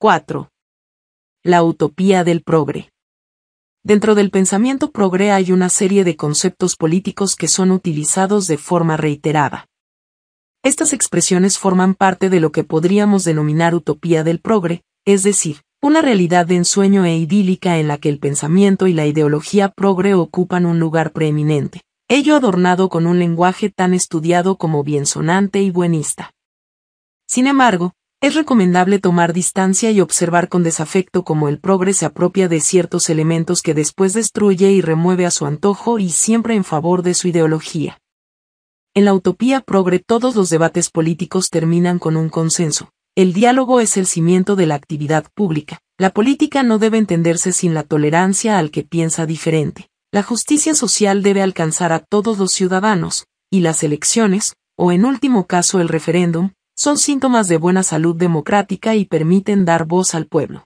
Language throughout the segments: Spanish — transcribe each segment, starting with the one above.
4. La utopía del progre. Dentro del pensamiento progre hay una serie de conceptos políticos que son utilizados de forma reiterada. Estas expresiones forman parte de lo que podríamos denominar utopía del progre, es decir, una realidad de ensueño e idílica en la que el pensamiento y la ideología progre ocupan un lugar preeminente, ello adornado con un lenguaje tan estudiado como bien sonante y buenista. Sin embargo, es recomendable tomar distancia y observar con desafecto cómo el progre se apropia de ciertos elementos que después destruye y remueve a su antojo y siempre en favor de su ideología. En la utopía progre todos los debates políticos terminan con un consenso. El diálogo es el cimiento de la actividad pública. La política no debe entenderse sin la tolerancia al que piensa diferente. La justicia social debe alcanzar a todos los ciudadanos, y las elecciones, o en último caso el referéndum, son síntomas de buena salud democrática y permiten dar voz al pueblo.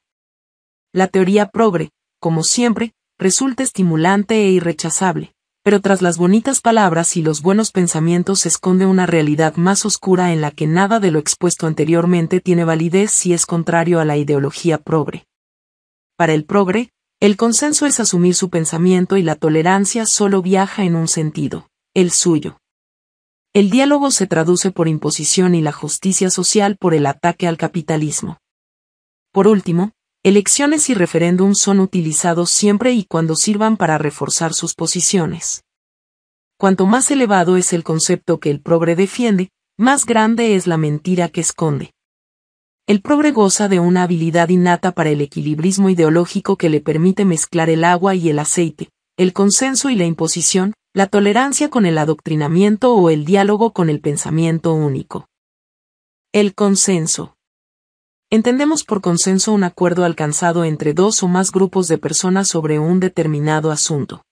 La teoría progre, como siempre, resulta estimulante e irrechazable, pero tras las bonitas palabras y los buenos pensamientos se esconde una realidad más oscura en la que nada de lo expuesto anteriormente tiene validez si es contrario a la ideología progre. Para el progre, el consenso es asumir su pensamiento y la tolerancia solo viaja en un sentido, el suyo. El diálogo se traduce por imposición y la justicia social por el ataque al capitalismo. Por último, elecciones y referéndum son utilizados siempre y cuando sirvan para reforzar sus posiciones. Cuanto más elevado es el concepto que el progre defiende, más grande es la mentira que esconde. El progre goza de una habilidad innata para el equilibrismo ideológico que le permite mezclar el agua y el aceite, el consenso y la imposición, la tolerancia con el adoctrinamiento o el diálogo con el pensamiento único. El consenso. Entendemos por consenso un acuerdo alcanzado entre dos o más grupos de personas sobre un determinado asunto.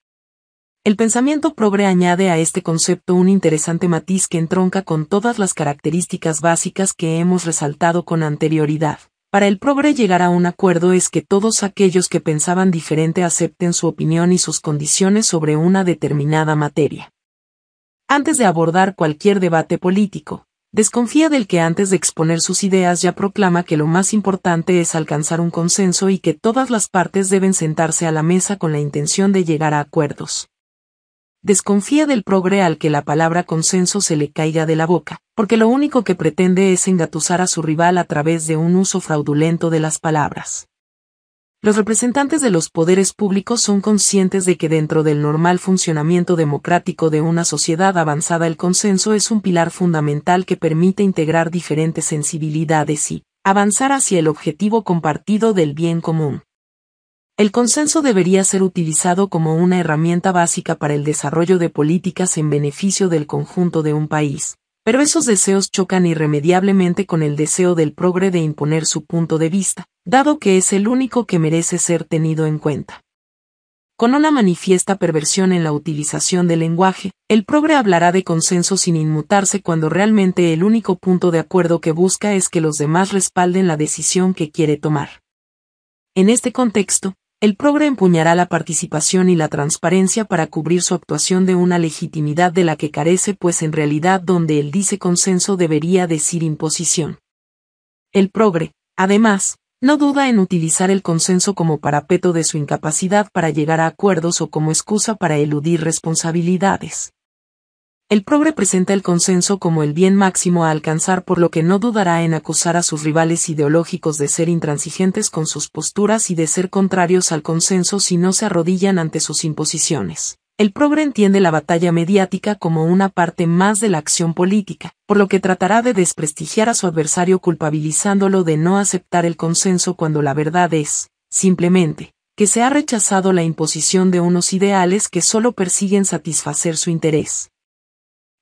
El pensamiento progre añade a este concepto un interesante matiz que entronca con todas las características básicas que hemos resaltado con anterioridad. Para el progre llegar a un acuerdo es que todos aquellos que pensaban diferente acepten su opinión y sus condiciones sobre una determinada materia. Antes de abordar cualquier debate político, desconfía del que antes de exponer sus ideas ya proclama que lo más importante es alcanzar un consenso y que todas las partes deben sentarse a la mesa con la intención de llegar a acuerdos desconfía del progre al que la palabra consenso se le caiga de la boca, porque lo único que pretende es engatusar a su rival a través de un uso fraudulento de las palabras. Los representantes de los poderes públicos son conscientes de que dentro del normal funcionamiento democrático de una sociedad avanzada el consenso es un pilar fundamental que permite integrar diferentes sensibilidades y avanzar hacia el objetivo compartido del bien común. El consenso debería ser utilizado como una herramienta básica para el desarrollo de políticas en beneficio del conjunto de un país, pero esos deseos chocan irremediablemente con el deseo del progre de imponer su punto de vista, dado que es el único que merece ser tenido en cuenta. Con una manifiesta perversión en la utilización del lenguaje, el progre hablará de consenso sin inmutarse cuando realmente el único punto de acuerdo que busca es que los demás respalden la decisión que quiere tomar. En este contexto, el progre empuñará la participación y la transparencia para cubrir su actuación de una legitimidad de la que carece, pues en realidad donde él dice consenso debería decir imposición. El progre, además, no duda en utilizar el consenso como parapeto de su incapacidad para llegar a acuerdos o como excusa para eludir responsabilidades. El progre presenta el consenso como el bien máximo a alcanzar por lo que no dudará en acusar a sus rivales ideológicos de ser intransigentes con sus posturas y de ser contrarios al consenso si no se arrodillan ante sus imposiciones. El progre entiende la batalla mediática como una parte más de la acción política, por lo que tratará de desprestigiar a su adversario culpabilizándolo de no aceptar el consenso cuando la verdad es, simplemente, que se ha rechazado la imposición de unos ideales que solo persiguen satisfacer su interés.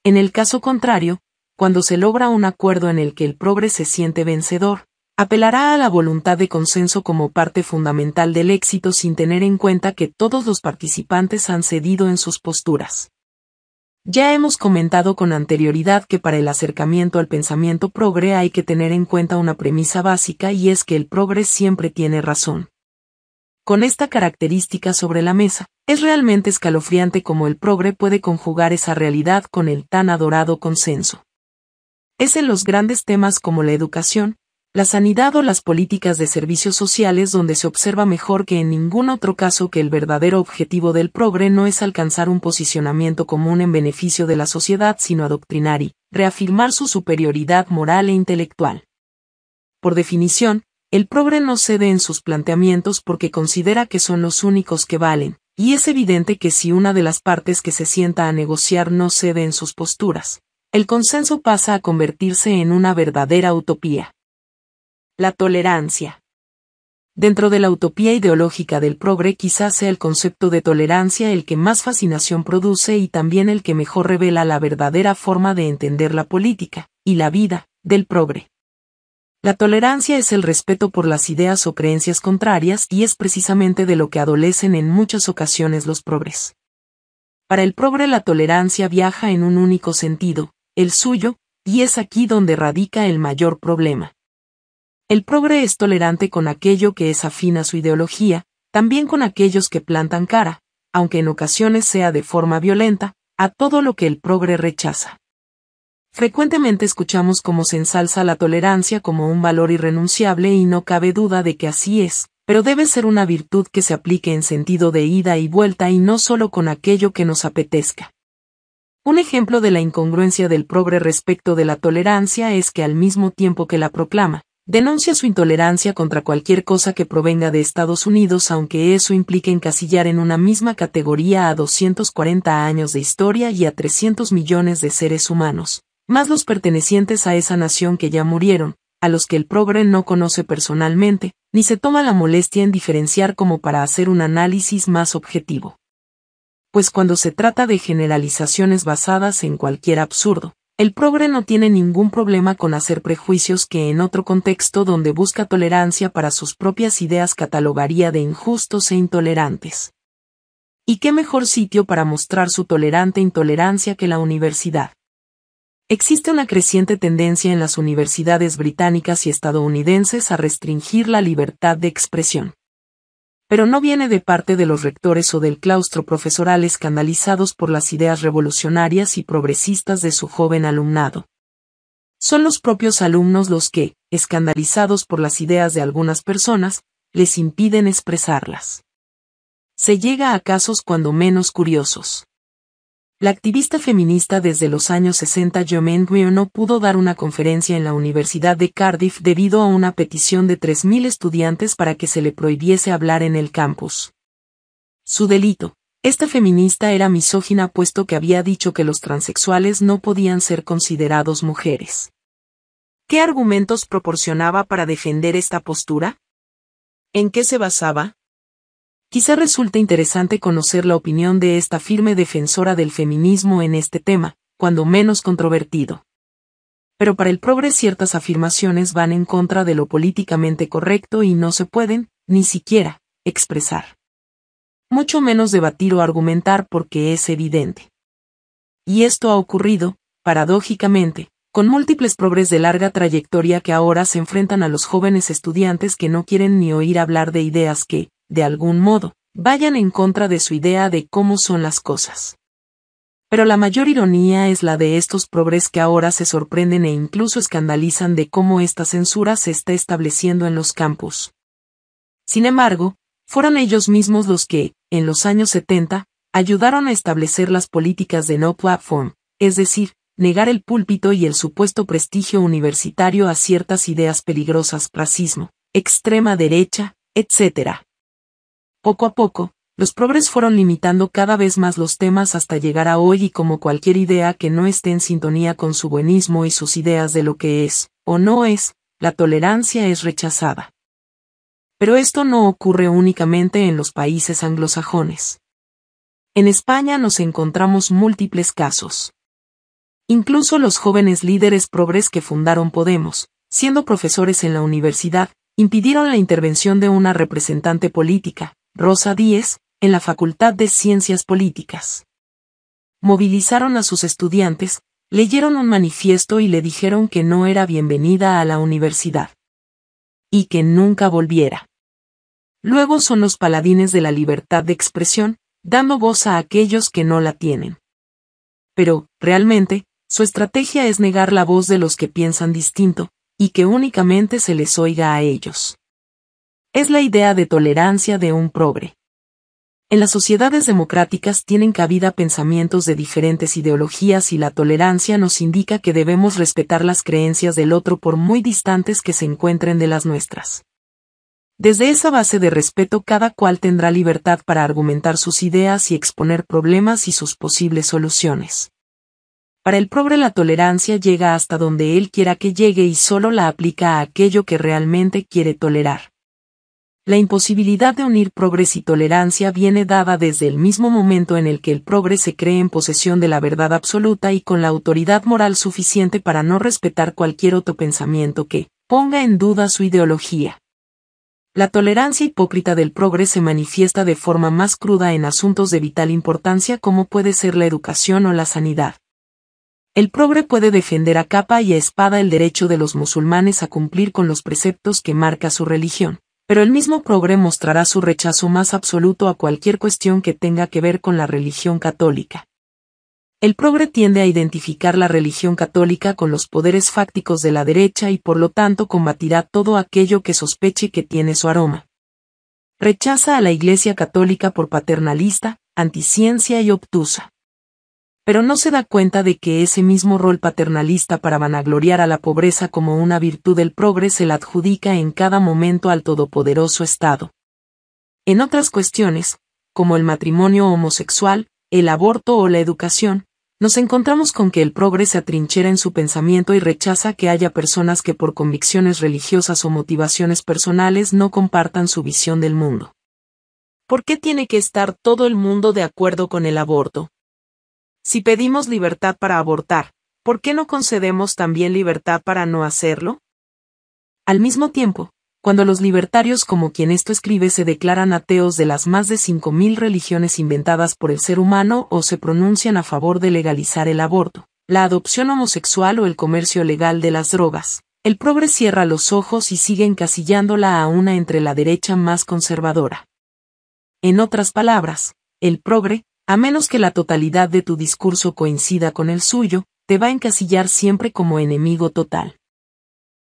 En el caso contrario, cuando se logra un acuerdo en el que el progre se siente vencedor, apelará a la voluntad de consenso como parte fundamental del éxito sin tener en cuenta que todos los participantes han cedido en sus posturas. Ya hemos comentado con anterioridad que para el acercamiento al pensamiento progre hay que tener en cuenta una premisa básica y es que el progre siempre tiene razón con esta característica sobre la mesa, es realmente escalofriante cómo el progre puede conjugar esa realidad con el tan adorado consenso. Es en los grandes temas como la educación, la sanidad o las políticas de servicios sociales donde se observa mejor que en ningún otro caso que el verdadero objetivo del progre no es alcanzar un posicionamiento común en beneficio de la sociedad sino adoctrinar y reafirmar su superioridad moral e intelectual. Por definición, el progre no cede en sus planteamientos porque considera que son los únicos que valen, y es evidente que si una de las partes que se sienta a negociar no cede en sus posturas, el consenso pasa a convertirse en una verdadera utopía. La tolerancia. Dentro de la utopía ideológica del progre quizás sea el concepto de tolerancia el que más fascinación produce y también el que mejor revela la verdadera forma de entender la política, y la vida, del progre. La tolerancia es el respeto por las ideas o creencias contrarias y es precisamente de lo que adolecen en muchas ocasiones los progres. Para el progre la tolerancia viaja en un único sentido, el suyo, y es aquí donde radica el mayor problema. El progre es tolerante con aquello que es afín a su ideología, también con aquellos que plantan cara, aunque en ocasiones sea de forma violenta, a todo lo que el progre rechaza. Frecuentemente escuchamos cómo se ensalza la tolerancia como un valor irrenunciable y no cabe duda de que así es, pero debe ser una virtud que se aplique en sentido de ida y vuelta y no solo con aquello que nos apetezca. Un ejemplo de la incongruencia del progre respecto de la tolerancia es que al mismo tiempo que la proclama, denuncia su intolerancia contra cualquier cosa que provenga de Estados Unidos aunque eso implique encasillar en una misma categoría a 240 años de historia y a 300 millones de seres humanos más los pertenecientes a esa nación que ya murieron, a los que el progre no conoce personalmente, ni se toma la molestia en diferenciar como para hacer un análisis más objetivo. Pues cuando se trata de generalizaciones basadas en cualquier absurdo, el progre no tiene ningún problema con hacer prejuicios que en otro contexto donde busca tolerancia para sus propias ideas catalogaría de injustos e intolerantes. ¿Y qué mejor sitio para mostrar su tolerante intolerancia que la universidad? Existe una creciente tendencia en las universidades británicas y estadounidenses a restringir la libertad de expresión. Pero no viene de parte de los rectores o del claustro profesoral escandalizados por las ideas revolucionarias y progresistas de su joven alumnado. Son los propios alumnos los que, escandalizados por las ideas de algunas personas, les impiden expresarlas. Se llega a casos cuando menos curiosos. La activista feminista desde los años 60 Joanne no pudo dar una conferencia en la Universidad de Cardiff debido a una petición de 3.000 estudiantes para que se le prohibiese hablar en el campus. Su delito. Esta feminista era misógina puesto que había dicho que los transexuales no podían ser considerados mujeres. ¿Qué argumentos proporcionaba para defender esta postura? ¿En qué se basaba? Quizá resulte interesante conocer la opinión de esta firme defensora del feminismo en este tema, cuando menos controvertido. Pero para el progre ciertas afirmaciones van en contra de lo políticamente correcto y no se pueden, ni siquiera, expresar. Mucho menos debatir o argumentar porque es evidente. Y esto ha ocurrido, paradójicamente, con múltiples progres de larga trayectoria que ahora se enfrentan a los jóvenes estudiantes que no quieren ni oír hablar de ideas que, de algún modo, vayan en contra de su idea de cómo son las cosas. Pero la mayor ironía es la de estos progres que ahora se sorprenden e incluso escandalizan de cómo esta censura se está estableciendo en los campus. Sin embargo, fueron ellos mismos los que, en los años 70, ayudaron a establecer las políticas de no platform, es decir, negar el púlpito y el supuesto prestigio universitario a ciertas ideas peligrosas, racismo, extrema derecha, etc. Poco a poco, los progres fueron limitando cada vez más los temas hasta llegar a hoy y como cualquier idea que no esté en sintonía con su buenismo y sus ideas de lo que es, o no es, la tolerancia es rechazada. Pero esto no ocurre únicamente en los países anglosajones. En España nos encontramos múltiples casos. Incluso los jóvenes líderes progres que fundaron Podemos, siendo profesores en la universidad, impidieron la intervención de una representante política, Rosa Díez, en la Facultad de Ciencias Políticas. Movilizaron a sus estudiantes, leyeron un manifiesto y le dijeron que no era bienvenida a la universidad. Y que nunca volviera. Luego son los paladines de la libertad de expresión, dando voz a aquellos que no la tienen. Pero, realmente, su estrategia es negar la voz de los que piensan distinto, y que únicamente se les oiga a ellos es la idea de tolerancia de un progre. En las sociedades democráticas tienen cabida pensamientos de diferentes ideologías y la tolerancia nos indica que debemos respetar las creencias del otro por muy distantes que se encuentren de las nuestras. Desde esa base de respeto cada cual tendrá libertad para argumentar sus ideas y exponer problemas y sus posibles soluciones. Para el pobre la tolerancia llega hasta donde él quiera que llegue y solo la aplica a aquello que realmente quiere tolerar. La imposibilidad de unir progres y tolerancia viene dada desde el mismo momento en el que el progres se cree en posesión de la verdad absoluta y con la autoridad moral suficiente para no respetar cualquier otro pensamiento que ponga en duda su ideología. La tolerancia hipócrita del progres se manifiesta de forma más cruda en asuntos de vital importancia como puede ser la educación o la sanidad. El progre puede defender a capa y a espada el derecho de los musulmanes a cumplir con los preceptos que marca su religión pero el mismo progre mostrará su rechazo más absoluto a cualquier cuestión que tenga que ver con la religión católica. El progre tiende a identificar la religión católica con los poderes fácticos de la derecha y por lo tanto combatirá todo aquello que sospeche que tiene su aroma. Rechaza a la Iglesia católica por paternalista, anticiencia y obtusa pero no se da cuenta de que ese mismo rol paternalista para vanagloriar a la pobreza como una virtud del progre se la adjudica en cada momento al todopoderoso Estado. En otras cuestiones, como el matrimonio homosexual, el aborto o la educación, nos encontramos con que el progre se atrinchera en su pensamiento y rechaza que haya personas que por convicciones religiosas o motivaciones personales no compartan su visión del mundo. ¿Por qué tiene que estar todo el mundo de acuerdo con el aborto? Si pedimos libertad para abortar, ¿por qué no concedemos también libertad para no hacerlo? Al mismo tiempo, cuando los libertarios como quien esto escribe se declaran ateos de las más de 5.000 religiones inventadas por el ser humano o se pronuncian a favor de legalizar el aborto, la adopción homosexual o el comercio legal de las drogas, el progre cierra los ojos y sigue encasillándola a una entre la derecha más conservadora. En otras palabras, el progre, a menos que la totalidad de tu discurso coincida con el suyo, te va a encasillar siempre como enemigo total.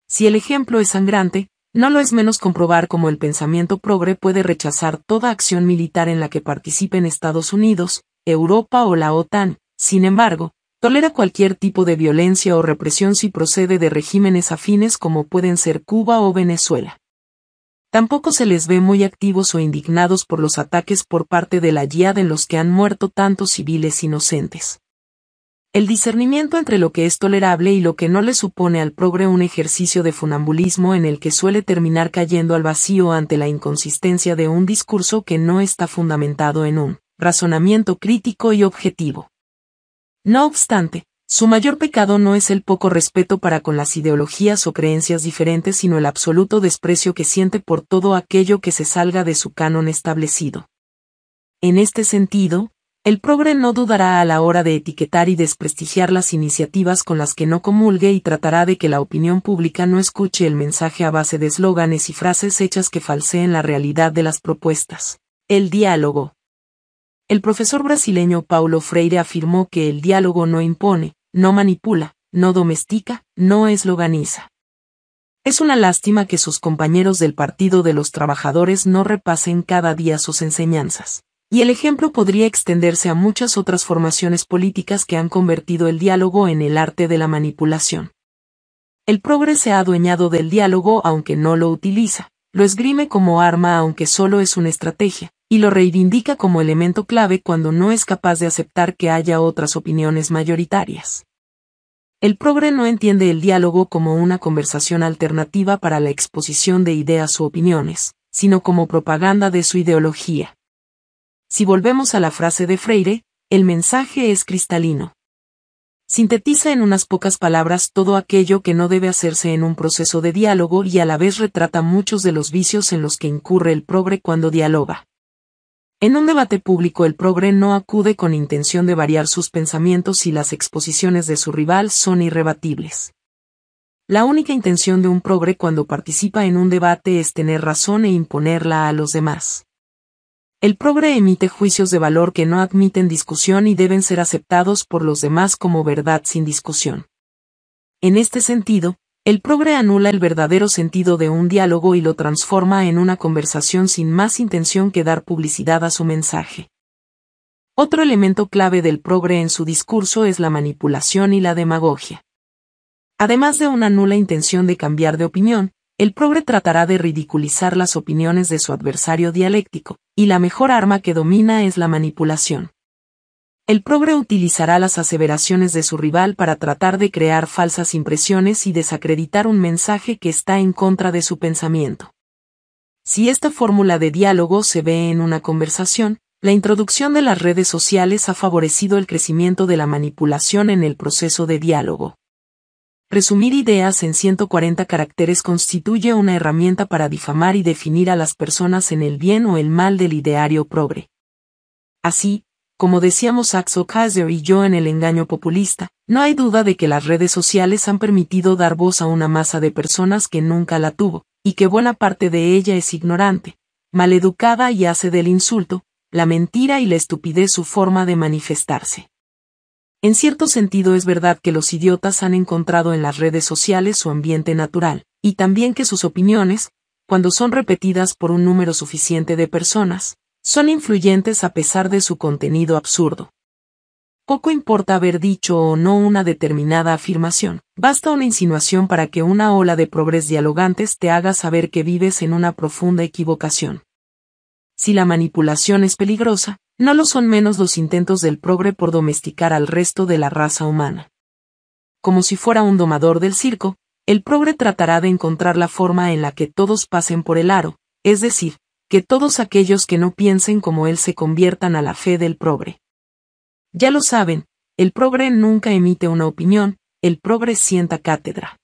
Si el ejemplo es sangrante, no lo es menos comprobar cómo el pensamiento progre puede rechazar toda acción militar en la que participen Estados Unidos, Europa o la OTAN, sin embargo, tolera cualquier tipo de violencia o represión si procede de regímenes afines como pueden ser Cuba o Venezuela. Tampoco se les ve muy activos o indignados por los ataques por parte de la Yihad en los que han muerto tantos civiles inocentes. El discernimiento entre lo que es tolerable y lo que no le supone al progre un ejercicio de funambulismo en el que suele terminar cayendo al vacío ante la inconsistencia de un discurso que no está fundamentado en un razonamiento crítico y objetivo. No obstante, su mayor pecado no es el poco respeto para con las ideologías o creencias diferentes, sino el absoluto desprecio que siente por todo aquello que se salga de su canon establecido. En este sentido, el progre no dudará a la hora de etiquetar y desprestigiar las iniciativas con las que no comulgue y tratará de que la opinión pública no escuche el mensaje a base de eslóganes y frases hechas que falseen la realidad de las propuestas. El diálogo. El profesor brasileño Paulo Freire afirmó que el diálogo no impone, no manipula, no domestica, no esloganiza. Es una lástima que sus compañeros del Partido de los Trabajadores no repasen cada día sus enseñanzas. Y el ejemplo podría extenderse a muchas otras formaciones políticas que han convertido el diálogo en el arte de la manipulación. El progre se ha adueñado del diálogo aunque no lo utiliza, lo esgrime como arma aunque solo es una estrategia, y lo reivindica como elemento clave cuando no es capaz de aceptar que haya otras opiniones mayoritarias. El progre no entiende el diálogo como una conversación alternativa para la exposición de ideas u opiniones, sino como propaganda de su ideología. Si volvemos a la frase de Freire, el mensaje es cristalino. Sintetiza en unas pocas palabras todo aquello que no debe hacerse en un proceso de diálogo y a la vez retrata muchos de los vicios en los que incurre el progre cuando dialoga. En un debate público el progre no acude con intención de variar sus pensamientos y las exposiciones de su rival son irrebatibles. La única intención de un progre cuando participa en un debate es tener razón e imponerla a los demás. El progre emite juicios de valor que no admiten discusión y deben ser aceptados por los demás como verdad sin discusión. En este sentido, el progre anula el verdadero sentido de un diálogo y lo transforma en una conversación sin más intención que dar publicidad a su mensaje. Otro elemento clave del progre en su discurso es la manipulación y la demagogia. Además de una nula intención de cambiar de opinión, el progre tratará de ridiculizar las opiniones de su adversario dialéctico, y la mejor arma que domina es la manipulación. El progre utilizará las aseveraciones de su rival para tratar de crear falsas impresiones y desacreditar un mensaje que está en contra de su pensamiento. Si esta fórmula de diálogo se ve en una conversación, la introducción de las redes sociales ha favorecido el crecimiento de la manipulación en el proceso de diálogo. Resumir ideas en 140 caracteres constituye una herramienta para difamar y definir a las personas en el bien o el mal del ideario progre. Así, como decíamos Axel Kaiser y yo en el engaño populista, no hay duda de que las redes sociales han permitido dar voz a una masa de personas que nunca la tuvo, y que buena parte de ella es ignorante, maleducada y hace del insulto, la mentira y la estupidez su forma de manifestarse. En cierto sentido es verdad que los idiotas han encontrado en las redes sociales su ambiente natural, y también que sus opiniones, cuando son repetidas por un número suficiente de personas, son influyentes a pesar de su contenido absurdo. Poco importa haber dicho o no una determinada afirmación, basta una insinuación para que una ola de progres dialogantes te haga saber que vives en una profunda equivocación. Si la manipulación es peligrosa, no lo son menos los intentos del progre por domesticar al resto de la raza humana. Como si fuera un domador del circo, el progre tratará de encontrar la forma en la que todos pasen por el aro, es decir, que todos aquellos que no piensen como él se conviertan a la fe del progre. Ya lo saben, el progre nunca emite una opinión, el progre sienta cátedra.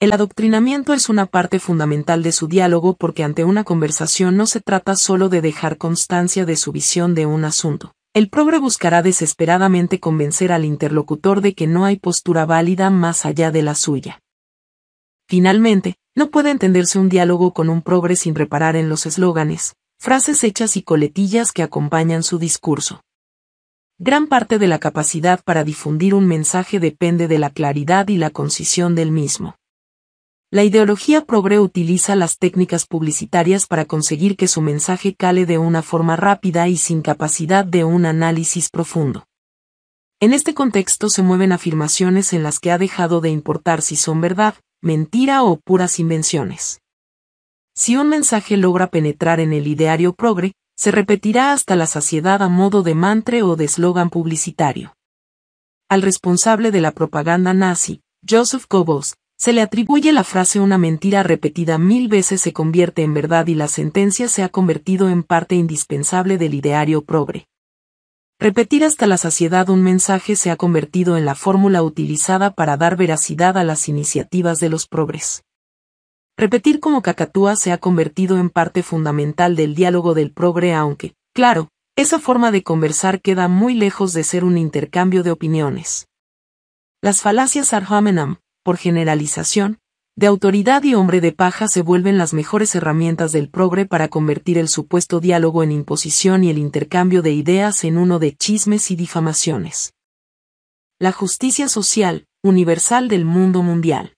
El adoctrinamiento es una parte fundamental de su diálogo porque ante una conversación no se trata solo de dejar constancia de su visión de un asunto. El progre buscará desesperadamente convencer al interlocutor de que no hay postura válida más allá de la suya. Finalmente, no puede entenderse un diálogo con un progre sin reparar en los eslóganes, frases hechas y coletillas que acompañan su discurso. Gran parte de la capacidad para difundir un mensaje depende de la claridad y la concisión del mismo. La ideología progre utiliza las técnicas publicitarias para conseguir que su mensaje cale de una forma rápida y sin capacidad de un análisis profundo. En este contexto se mueven afirmaciones en las que ha dejado de importar si son verdad, mentira o puras invenciones. Si un mensaje logra penetrar en el ideario progre, se repetirá hasta la saciedad a modo de mantra o de eslogan publicitario. Al responsable de la propaganda nazi, Joseph Goebbels, se le atribuye la frase una mentira repetida mil veces se convierte en verdad y la sentencia se ha convertido en parte indispensable del ideario progre. Repetir hasta la saciedad un mensaje se ha convertido en la fórmula utilizada para dar veracidad a las iniciativas de los progres. Repetir como cacatúa se ha convertido en parte fundamental del diálogo del progre aunque, claro, esa forma de conversar queda muy lejos de ser un intercambio de opiniones. Las falacias ad por generalización, de autoridad y hombre de paja se vuelven las mejores herramientas del progre para convertir el supuesto diálogo en imposición y el intercambio de ideas en uno de chismes y difamaciones. La justicia social, universal del mundo mundial.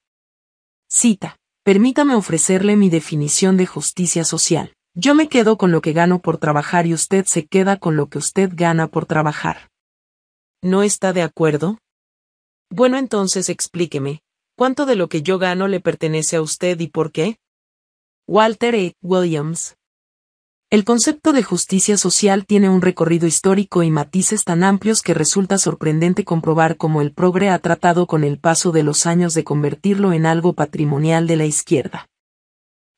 Cita. Permítame ofrecerle mi definición de justicia social. Yo me quedo con lo que gano por trabajar y usted se queda con lo que usted gana por trabajar. ¿No está de acuerdo? Bueno entonces explíqueme, ¿Cuánto de lo que yo gano le pertenece a usted y por qué? Walter E. Williams. El concepto de justicia social tiene un recorrido histórico y matices tan amplios que resulta sorprendente comprobar cómo el progre ha tratado con el paso de los años de convertirlo en algo patrimonial de la izquierda.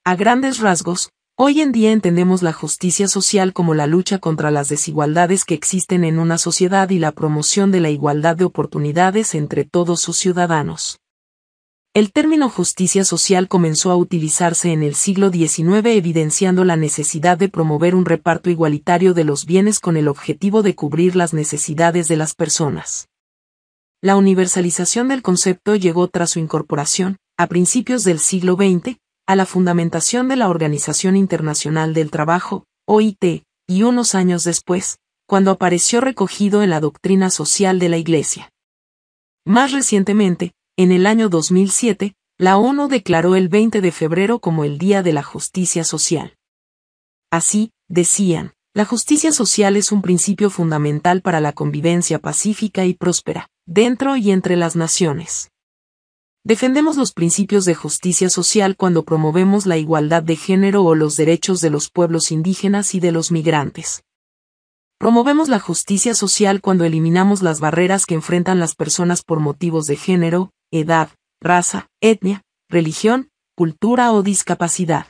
A grandes rasgos, hoy en día entendemos la justicia social como la lucha contra las desigualdades que existen en una sociedad y la promoción de la igualdad de oportunidades entre todos sus ciudadanos. El término justicia social comenzó a utilizarse en el siglo XIX evidenciando la necesidad de promover un reparto igualitario de los bienes con el objetivo de cubrir las necesidades de las personas. La universalización del concepto llegó tras su incorporación, a principios del siglo XX, a la fundamentación de la Organización Internacional del Trabajo, OIT, y unos años después, cuando apareció recogido en la doctrina social de la Iglesia. Más recientemente, en el año 2007, la ONU declaró el 20 de febrero como el Día de la Justicia Social. Así, decían, la justicia social es un principio fundamental para la convivencia pacífica y próspera, dentro y entre las naciones. Defendemos los principios de justicia social cuando promovemos la igualdad de género o los derechos de los pueblos indígenas y de los migrantes. Promovemos la justicia social cuando eliminamos las barreras que enfrentan las personas por motivos de género, edad, raza, etnia, religión, cultura o discapacidad.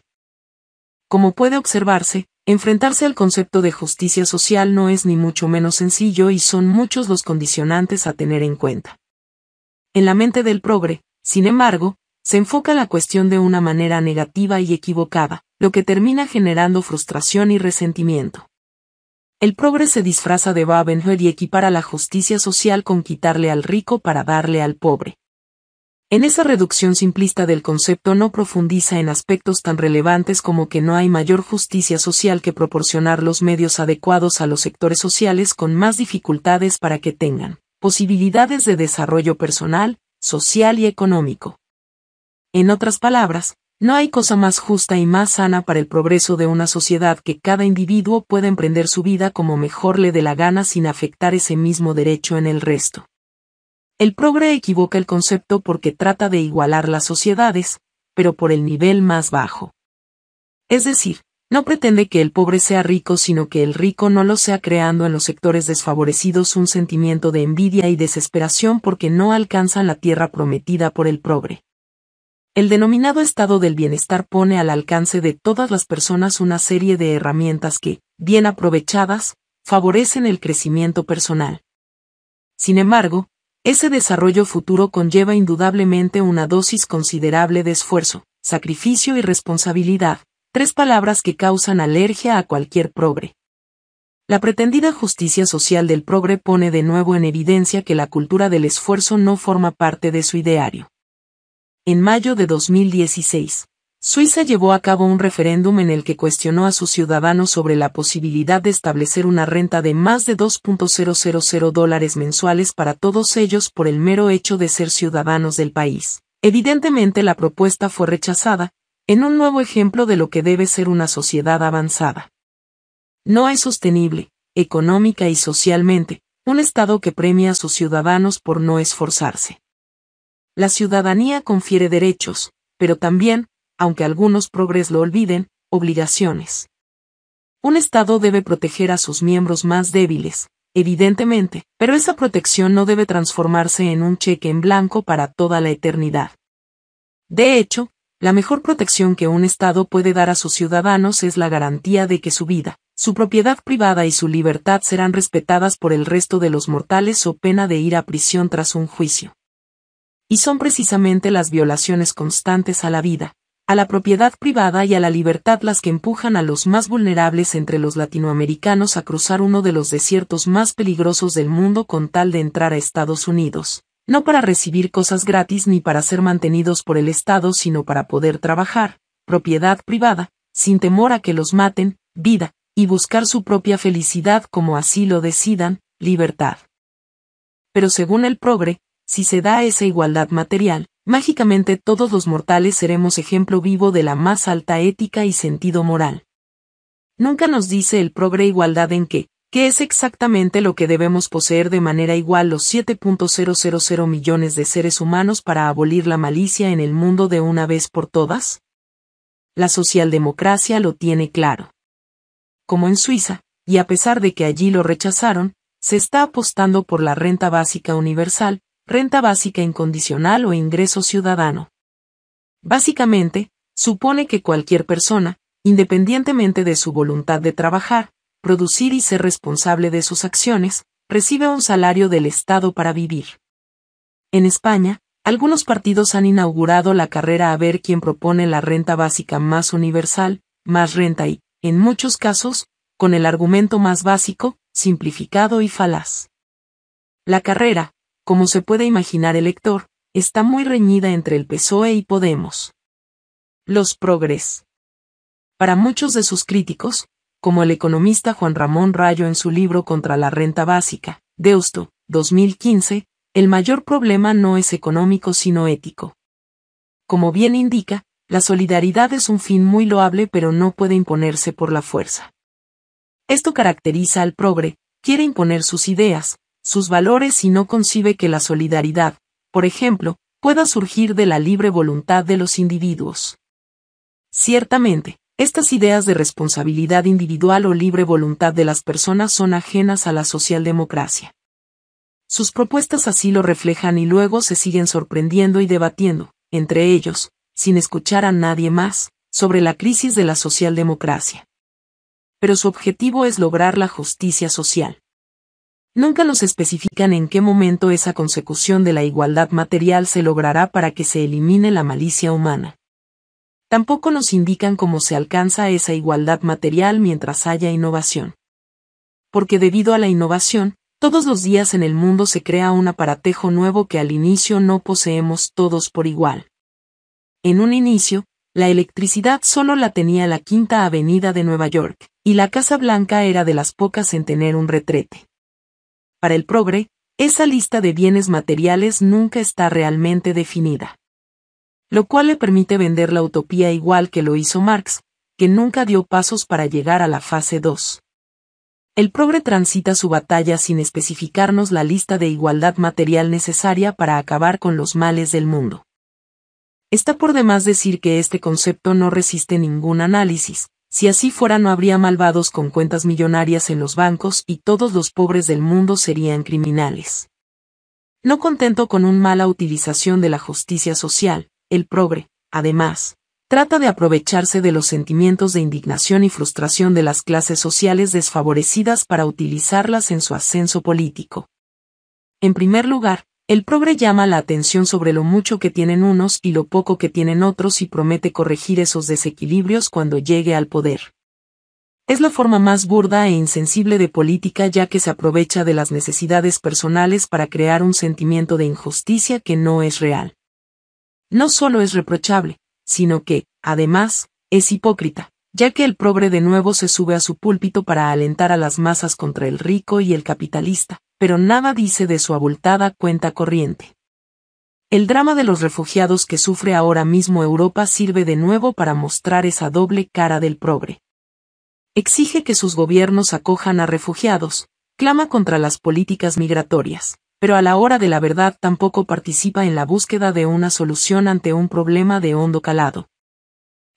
Como puede observarse, enfrentarse al concepto de justicia social no es ni mucho menos sencillo y son muchos los condicionantes a tener en cuenta. En la mente del progre, sin embargo, se enfoca la cuestión de una manera negativa y equivocada, lo que termina generando frustración y resentimiento. El progre se disfraza de Babenhoer y equipara la justicia social con quitarle al rico para darle al pobre. En esa reducción simplista del concepto no profundiza en aspectos tan relevantes como que no hay mayor justicia social que proporcionar los medios adecuados a los sectores sociales con más dificultades para que tengan posibilidades de desarrollo personal, social y económico. En otras palabras, no hay cosa más justa y más sana para el progreso de una sociedad que cada individuo pueda emprender su vida como mejor le dé la gana sin afectar ese mismo derecho en el resto. El progre equivoca el concepto porque trata de igualar las sociedades, pero por el nivel más bajo. Es decir, no pretende que el pobre sea rico, sino que el rico no lo sea creando en los sectores desfavorecidos un sentimiento de envidia y desesperación porque no alcanzan la tierra prometida por el progre. El denominado estado del bienestar pone al alcance de todas las personas una serie de herramientas que, bien aprovechadas, favorecen el crecimiento personal. Sin embargo, ese desarrollo futuro conlleva indudablemente una dosis considerable de esfuerzo, sacrificio y responsabilidad, tres palabras que causan alergia a cualquier progre. La pretendida justicia social del progre pone de nuevo en evidencia que la cultura del esfuerzo no forma parte de su ideario. En mayo de 2016, Suiza llevó a cabo un referéndum en el que cuestionó a sus ciudadanos sobre la posibilidad de establecer una renta de más de 2.000 dólares mensuales para todos ellos por el mero hecho de ser ciudadanos del país. Evidentemente la propuesta fue rechazada, en un nuevo ejemplo de lo que debe ser una sociedad avanzada. No es sostenible, económica y socialmente, un Estado que premia a sus ciudadanos por no esforzarse. La ciudadanía confiere derechos, pero también, aunque algunos progres lo olviden, obligaciones. Un Estado debe proteger a sus miembros más débiles, evidentemente, pero esa protección no debe transformarse en un cheque en blanco para toda la eternidad. De hecho, la mejor protección que un Estado puede dar a sus ciudadanos es la garantía de que su vida, su propiedad privada y su libertad serán respetadas por el resto de los mortales o pena de ir a prisión tras un juicio. Y son precisamente las violaciones constantes a la vida, a la propiedad privada y a la libertad las que empujan a los más vulnerables entre los latinoamericanos a cruzar uno de los desiertos más peligrosos del mundo con tal de entrar a Estados Unidos, no para recibir cosas gratis ni para ser mantenidos por el Estado, sino para poder trabajar, propiedad privada, sin temor a que los maten, vida, y buscar su propia felicidad como así lo decidan, libertad. Pero según el progre, si se da esa igualdad material, Mágicamente todos los mortales seremos ejemplo vivo de la más alta ética y sentido moral. Nunca nos dice el progre igualdad en qué, ¿Qué es exactamente lo que debemos poseer de manera igual los 7.000 millones de seres humanos para abolir la malicia en el mundo de una vez por todas. La socialdemocracia lo tiene claro. Como en Suiza, y a pesar de que allí lo rechazaron, se está apostando por la renta básica universal, renta básica incondicional o ingreso ciudadano. Básicamente, supone que cualquier persona, independientemente de su voluntad de trabajar, producir y ser responsable de sus acciones, recibe un salario del Estado para vivir. En España, algunos partidos han inaugurado la carrera a ver quién propone la renta básica más universal, más renta y, en muchos casos, con el argumento más básico, simplificado y falaz. La carrera, como se puede imaginar el lector, está muy reñida entre el PSOE y Podemos. Los progres. Para muchos de sus críticos, como el economista Juan Ramón Rayo en su libro Contra la Renta Básica, Deusto, 2015, el mayor problema no es económico sino ético. Como bien indica, la solidaridad es un fin muy loable pero no puede imponerse por la fuerza. Esto caracteriza al progre, quiere imponer sus ideas, sus valores y no concibe que la solidaridad, por ejemplo, pueda surgir de la libre voluntad de los individuos. Ciertamente, estas ideas de responsabilidad individual o libre voluntad de las personas son ajenas a la socialdemocracia. Sus propuestas así lo reflejan y luego se siguen sorprendiendo y debatiendo, entre ellos, sin escuchar a nadie más, sobre la crisis de la socialdemocracia. Pero su objetivo es lograr la justicia social. Nunca nos especifican en qué momento esa consecución de la igualdad material se logrará para que se elimine la malicia humana. Tampoco nos indican cómo se alcanza esa igualdad material mientras haya innovación. Porque debido a la innovación, todos los días en el mundo se crea un aparatejo nuevo que al inicio no poseemos todos por igual. En un inicio, la electricidad solo la tenía la Quinta Avenida de Nueva York, y la Casa Blanca era de las pocas en tener un retrete. Para el progre, esa lista de bienes materiales nunca está realmente definida. Lo cual le permite vender la utopía igual que lo hizo Marx, que nunca dio pasos para llegar a la fase 2. El progre transita su batalla sin especificarnos la lista de igualdad material necesaria para acabar con los males del mundo. Está por demás decir que este concepto no resiste ningún análisis, si así fuera no habría malvados con cuentas millonarias en los bancos y todos los pobres del mundo serían criminales. No contento con una mala utilización de la justicia social, el progre, además, trata de aprovecharse de los sentimientos de indignación y frustración de las clases sociales desfavorecidas para utilizarlas en su ascenso político. En primer lugar, el progre llama la atención sobre lo mucho que tienen unos y lo poco que tienen otros y promete corregir esos desequilibrios cuando llegue al poder. Es la forma más burda e insensible de política ya que se aprovecha de las necesidades personales para crear un sentimiento de injusticia que no es real. No solo es reprochable, sino que, además, es hipócrita ya que el pobre de nuevo se sube a su púlpito para alentar a las masas contra el rico y el capitalista, pero nada dice de su abultada cuenta corriente. El drama de los refugiados que sufre ahora mismo Europa sirve de nuevo para mostrar esa doble cara del progre. Exige que sus gobiernos acojan a refugiados, clama contra las políticas migratorias, pero a la hora de la verdad tampoco participa en la búsqueda de una solución ante un problema de hondo calado,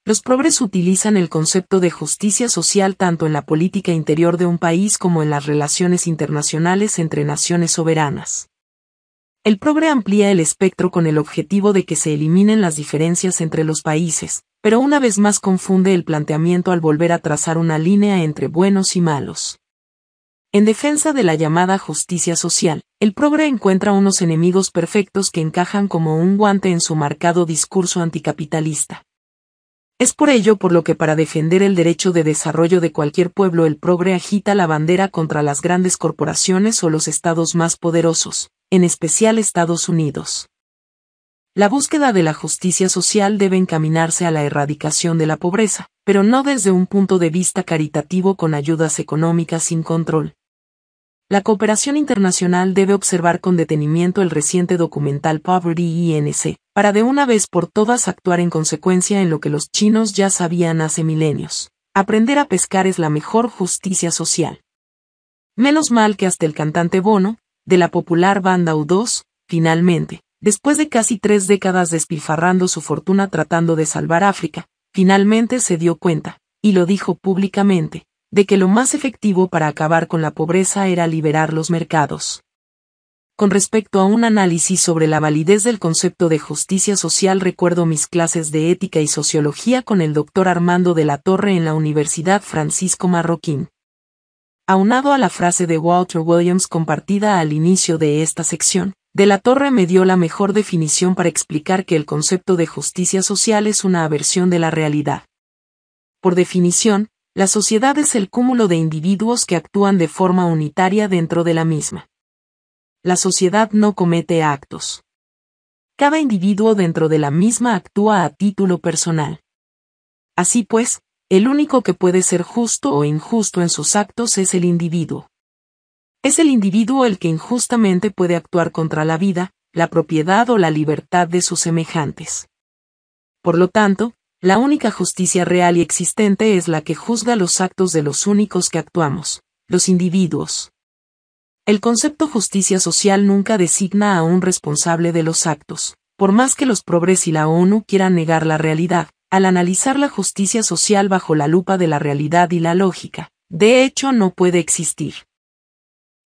los progres utilizan el concepto de justicia social tanto en la política interior de un país como en las relaciones internacionales entre naciones soberanas. El progre amplía el espectro con el objetivo de que se eliminen las diferencias entre los países, pero una vez más confunde el planteamiento al volver a trazar una línea entre buenos y malos. En defensa de la llamada justicia social, el progre encuentra unos enemigos perfectos que encajan como un guante en su marcado discurso anticapitalista. Es por ello por lo que para defender el derecho de desarrollo de cualquier pueblo el progre agita la bandera contra las grandes corporaciones o los estados más poderosos, en especial Estados Unidos. La búsqueda de la justicia social debe encaminarse a la erradicación de la pobreza, pero no desde un punto de vista caritativo con ayudas económicas sin control. La cooperación internacional debe observar con detenimiento el reciente documental Poverty INC, para de una vez por todas actuar en consecuencia en lo que los chinos ya sabían hace milenios. Aprender a pescar es la mejor justicia social. Menos mal que hasta el cantante Bono, de la popular banda U2, finalmente, después de casi tres décadas despilfarrando su fortuna tratando de salvar África, finalmente se dio cuenta, y lo dijo públicamente, de que lo más efectivo para acabar con la pobreza era liberar los mercados. Con respecto a un análisis sobre la validez del concepto de justicia social recuerdo mis clases de ética y sociología con el doctor Armando de la Torre en la Universidad Francisco Marroquín. Aunado a la frase de Walter Williams compartida al inicio de esta sección, de la Torre me dio la mejor definición para explicar que el concepto de justicia social es una aversión de la realidad. Por definición, la sociedad es el cúmulo de individuos que actúan de forma unitaria dentro de la misma la sociedad no comete actos. Cada individuo dentro de la misma actúa a título personal. Así pues, el único que puede ser justo o injusto en sus actos es el individuo. Es el individuo el que injustamente puede actuar contra la vida, la propiedad o la libertad de sus semejantes. Por lo tanto, la única justicia real y existente es la que juzga los actos de los únicos que actuamos, los individuos. El concepto justicia social nunca designa a un responsable de los actos. Por más que los progres y la ONU quieran negar la realidad, al analizar la justicia social bajo la lupa de la realidad y la lógica, de hecho no puede existir.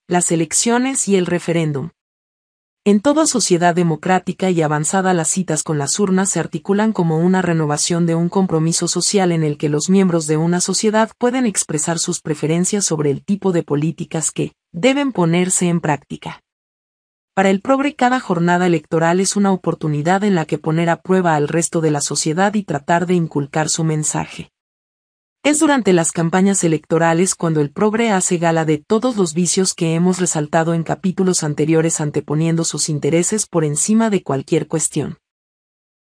Las elecciones y el referéndum en toda sociedad democrática y avanzada las citas con las urnas se articulan como una renovación de un compromiso social en el que los miembros de una sociedad pueden expresar sus preferencias sobre el tipo de políticas que deben ponerse en práctica. Para el progre cada jornada electoral es una oportunidad en la que poner a prueba al resto de la sociedad y tratar de inculcar su mensaje. Es durante las campañas electorales cuando el progre hace gala de todos los vicios que hemos resaltado en capítulos anteriores anteponiendo sus intereses por encima de cualquier cuestión.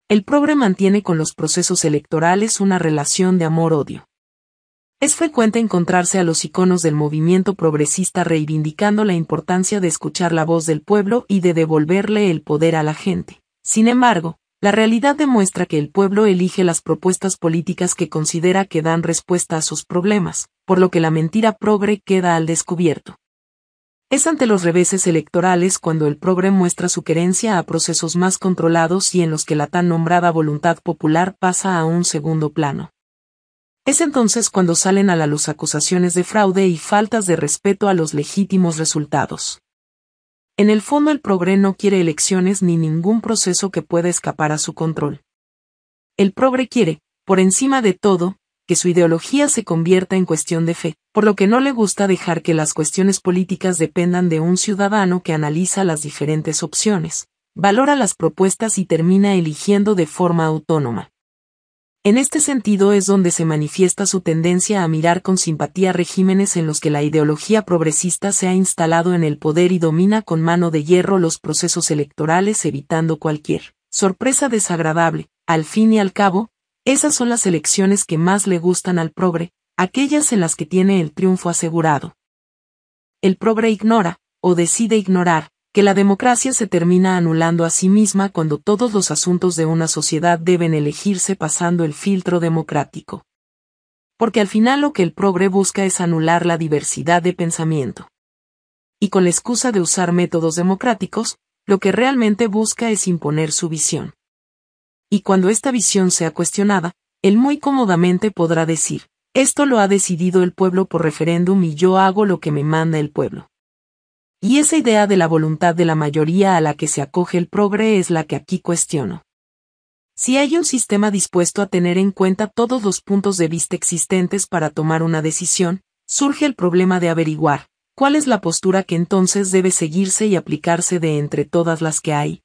El progre mantiene con los procesos electorales una relación de amor-odio. Es frecuente encontrarse a los iconos del movimiento progresista reivindicando la importancia de escuchar la voz del pueblo y de devolverle el poder a la gente. Sin embargo, la realidad demuestra que el pueblo elige las propuestas políticas que considera que dan respuesta a sus problemas, por lo que la mentira progre queda al descubierto. Es ante los reveses electorales cuando el progre muestra su querencia a procesos más controlados y en los que la tan nombrada voluntad popular pasa a un segundo plano. Es entonces cuando salen a la luz acusaciones de fraude y faltas de respeto a los legítimos resultados. En el fondo el progre no quiere elecciones ni ningún proceso que pueda escapar a su control. El progre quiere, por encima de todo, que su ideología se convierta en cuestión de fe, por lo que no le gusta dejar que las cuestiones políticas dependan de un ciudadano que analiza las diferentes opciones, valora las propuestas y termina eligiendo de forma autónoma. En este sentido es donde se manifiesta su tendencia a mirar con simpatía regímenes en los que la ideología progresista se ha instalado en el poder y domina con mano de hierro los procesos electorales evitando cualquier sorpresa desagradable. Al fin y al cabo, esas son las elecciones que más le gustan al progre, aquellas en las que tiene el triunfo asegurado. El progre ignora, o decide ignorar, que la democracia se termina anulando a sí misma cuando todos los asuntos de una sociedad deben elegirse pasando el filtro democrático. Porque al final lo que el progre busca es anular la diversidad de pensamiento. Y con la excusa de usar métodos democráticos, lo que realmente busca es imponer su visión. Y cuando esta visión sea cuestionada, él muy cómodamente podrá decir, esto lo ha decidido el pueblo por referéndum y yo hago lo que me manda el pueblo. Y esa idea de la voluntad de la mayoría a la que se acoge el progre es la que aquí cuestiono. Si hay un sistema dispuesto a tener en cuenta todos los puntos de vista existentes para tomar una decisión, surge el problema de averiguar cuál es la postura que entonces debe seguirse y aplicarse de entre todas las que hay.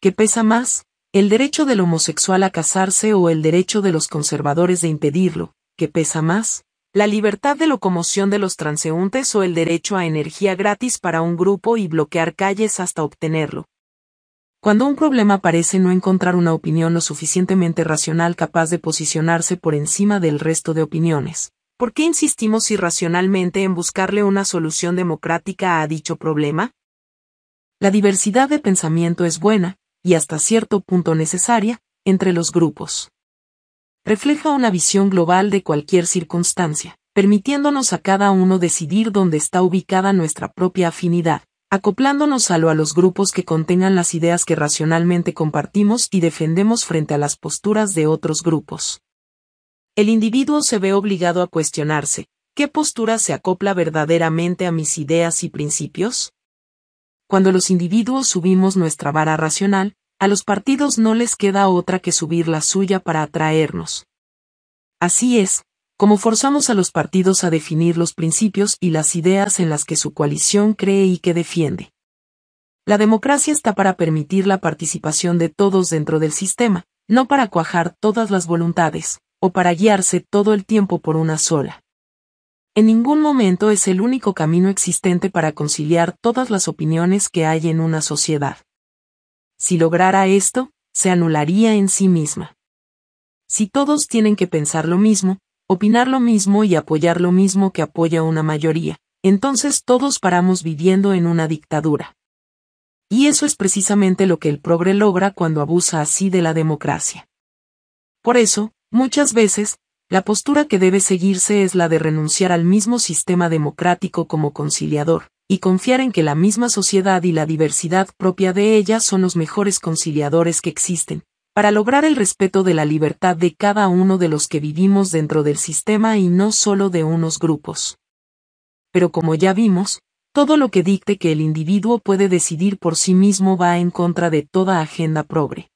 ¿Qué pesa más, el derecho del homosexual a casarse o el derecho de los conservadores de impedirlo? ¿Qué pesa más? la libertad de locomoción de los transeúntes o el derecho a energía gratis para un grupo y bloquear calles hasta obtenerlo. Cuando un problema parece no encontrar una opinión lo suficientemente racional capaz de posicionarse por encima del resto de opiniones, ¿por qué insistimos irracionalmente en buscarle una solución democrática a dicho problema? La diversidad de pensamiento es buena, y hasta cierto punto necesaria, entre los grupos refleja una visión global de cualquier circunstancia, permitiéndonos a cada uno decidir dónde está ubicada nuestra propia afinidad, acoplándonos a lo a los grupos que contengan las ideas que racionalmente compartimos y defendemos frente a las posturas de otros grupos. El individuo se ve obligado a cuestionarse, ¿qué postura se acopla verdaderamente a mis ideas y principios? Cuando los individuos subimos nuestra vara racional, a los partidos no les queda otra que subir la suya para atraernos. Así es, como forzamos a los partidos a definir los principios y las ideas en las que su coalición cree y que defiende. La democracia está para permitir la participación de todos dentro del sistema, no para cuajar todas las voluntades, o para guiarse todo el tiempo por una sola. En ningún momento es el único camino existente para conciliar todas las opiniones que hay en una sociedad. Si lograra esto, se anularía en sí misma. Si todos tienen que pensar lo mismo, opinar lo mismo y apoyar lo mismo que apoya una mayoría, entonces todos paramos viviendo en una dictadura. Y eso es precisamente lo que el progre logra cuando abusa así de la democracia. Por eso, muchas veces, la postura que debe seguirse es la de renunciar al mismo sistema democrático como conciliador, y confiar en que la misma sociedad y la diversidad propia de ella son los mejores conciliadores que existen, para lograr el respeto de la libertad de cada uno de los que vivimos dentro del sistema y no solo de unos grupos. Pero como ya vimos, todo lo que dicte que el individuo puede decidir por sí mismo va en contra de toda agenda progre.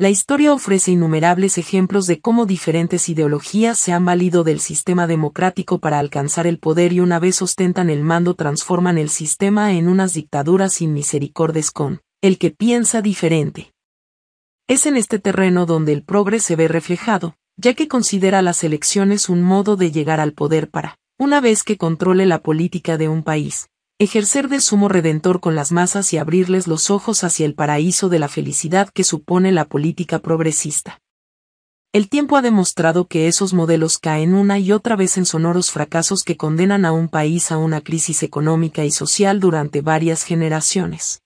La historia ofrece innumerables ejemplos de cómo diferentes ideologías se han valido del sistema democrático para alcanzar el poder y una vez ostentan el mando transforman el sistema en unas dictaduras sin misericordes con el que piensa diferente. Es en este terreno donde el progre se ve reflejado, ya que considera las elecciones un modo de llegar al poder para, una vez que controle la política de un país, ejercer de sumo redentor con las masas y abrirles los ojos hacia el paraíso de la felicidad que supone la política progresista. El tiempo ha demostrado que esos modelos caen una y otra vez en sonoros fracasos que condenan a un país a una crisis económica y social durante varias generaciones.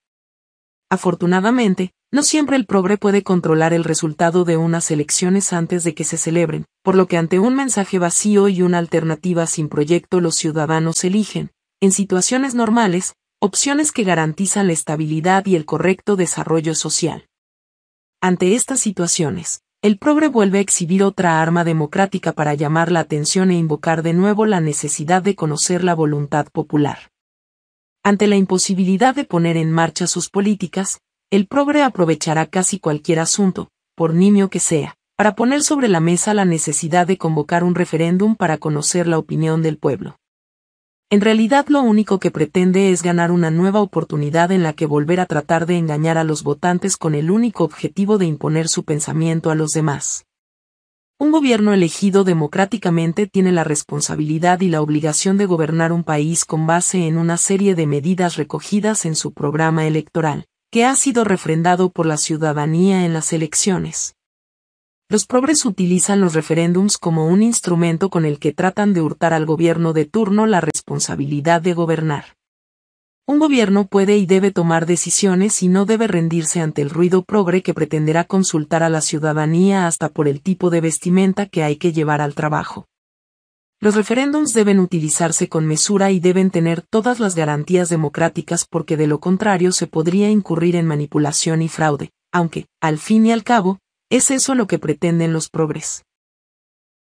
Afortunadamente, no siempre el progre puede controlar el resultado de unas elecciones antes de que se celebren, por lo que ante un mensaje vacío y una alternativa sin proyecto los ciudadanos eligen, en situaciones normales, opciones que garantizan la estabilidad y el correcto desarrollo social. Ante estas situaciones, el progre vuelve a exhibir otra arma democrática para llamar la atención e invocar de nuevo la necesidad de conocer la voluntad popular. Ante la imposibilidad de poner en marcha sus políticas, el progre aprovechará casi cualquier asunto, por nimio que sea, para poner sobre la mesa la necesidad de convocar un referéndum para conocer la opinión del pueblo. En realidad lo único que pretende es ganar una nueva oportunidad en la que volver a tratar de engañar a los votantes con el único objetivo de imponer su pensamiento a los demás. Un gobierno elegido democráticamente tiene la responsabilidad y la obligación de gobernar un país con base en una serie de medidas recogidas en su programa electoral, que ha sido refrendado por la ciudadanía en las elecciones. Los progres utilizan los referéndums como un instrumento con el que tratan de hurtar al gobierno de turno la responsabilidad de gobernar. Un gobierno puede y debe tomar decisiones y no debe rendirse ante el ruido progre que pretenderá consultar a la ciudadanía hasta por el tipo de vestimenta que hay que llevar al trabajo. Los referéndums deben utilizarse con mesura y deben tener todas las garantías democráticas porque de lo contrario se podría incurrir en manipulación y fraude, aunque, al fin y al cabo, es eso lo que pretenden los progres.